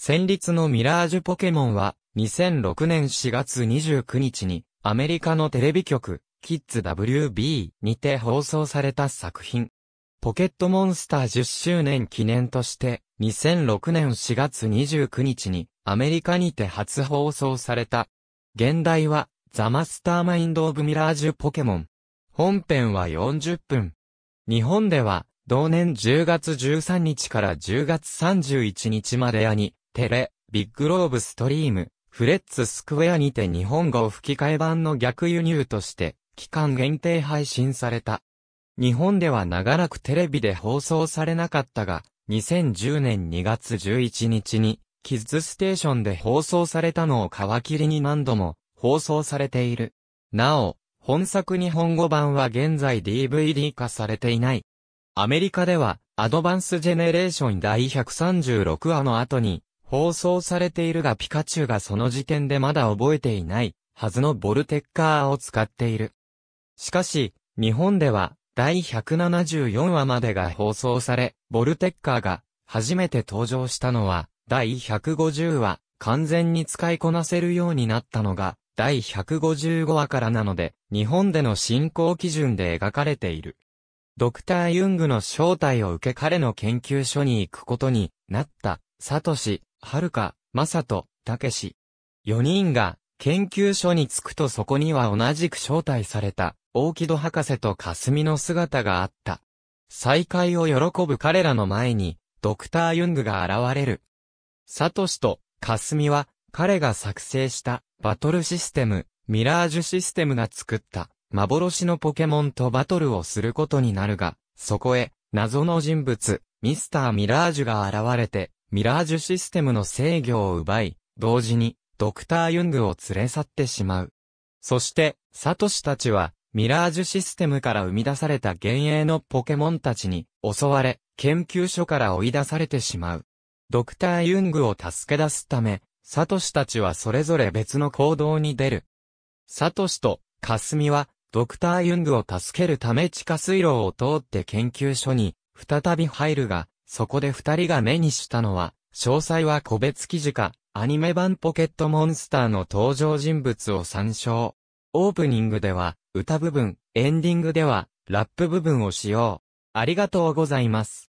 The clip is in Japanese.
戦慄のミラージュポケモンは、2006年4月29日に、アメリカのテレビ局、キッズ WB にて放送された作品。ポケットモンスター10周年記念として、2006年4月29日に、アメリカにて初放送された。現代は、ザ・マスターマインド・オブ・ミラージュ・ポケモン。本編は40分。日本では、同年10月13日から10月31日までやに、テレ、ビッグローブストリーム、フレッツスクエアにて日本語吹き替え版の逆輸入として、期間限定配信された。日本では長らくテレビで放送されなかったが、2010年2月11日に、キッズステーションで放送されたのを皮切りに何度も放送されている。なお、本作日本語版は現在 DVD 化されていない。アメリカでは、アドバンスジェネレーション第136話の後に、放送されているがピカチュウがその時点でまだ覚えていないはずのボルテッカーを使っている。しかし、日本では第174話までが放送され、ボルテッカーが初めて登場したのは第150話、完全に使いこなせるようになったのが第155話からなので、日本での進行基準で描かれている。ドクター・ユングの正体を受け彼の研究所に行くことになった、サトシ、遥か、正人、けし。四人が、研究所に着くとそこには同じく招待された、大木戸博士と霞の姿があった。再会を喜ぶ彼らの前に、ドクター・ユングが現れる。サトシと、霞は、彼が作成した、バトルシステム、ミラージュシステムが作った、幻のポケモンとバトルをすることになるが、そこへ、謎の人物、ミスター・ミラージュが現れて、ミラージュシステムの制御を奪い、同時に、ドクター・ユングを連れ去ってしまう。そして、サトシたちは、ミラージュシステムから生み出された幻影のポケモンたちに襲われ、研究所から追い出されてしまう。ドクター・ユングを助け出すため、サトシたちはそれぞれ別の行動に出る。サトシとカスミは、ドクター・ユングを助けるため地下水路を通って研究所に再び入るが、そこで二人が目にしたのは、詳細は個別記事か、アニメ版ポケットモンスターの登場人物を参照。オープニングでは、歌部分、エンディングでは、ラップ部分を使用。ありがとうございます。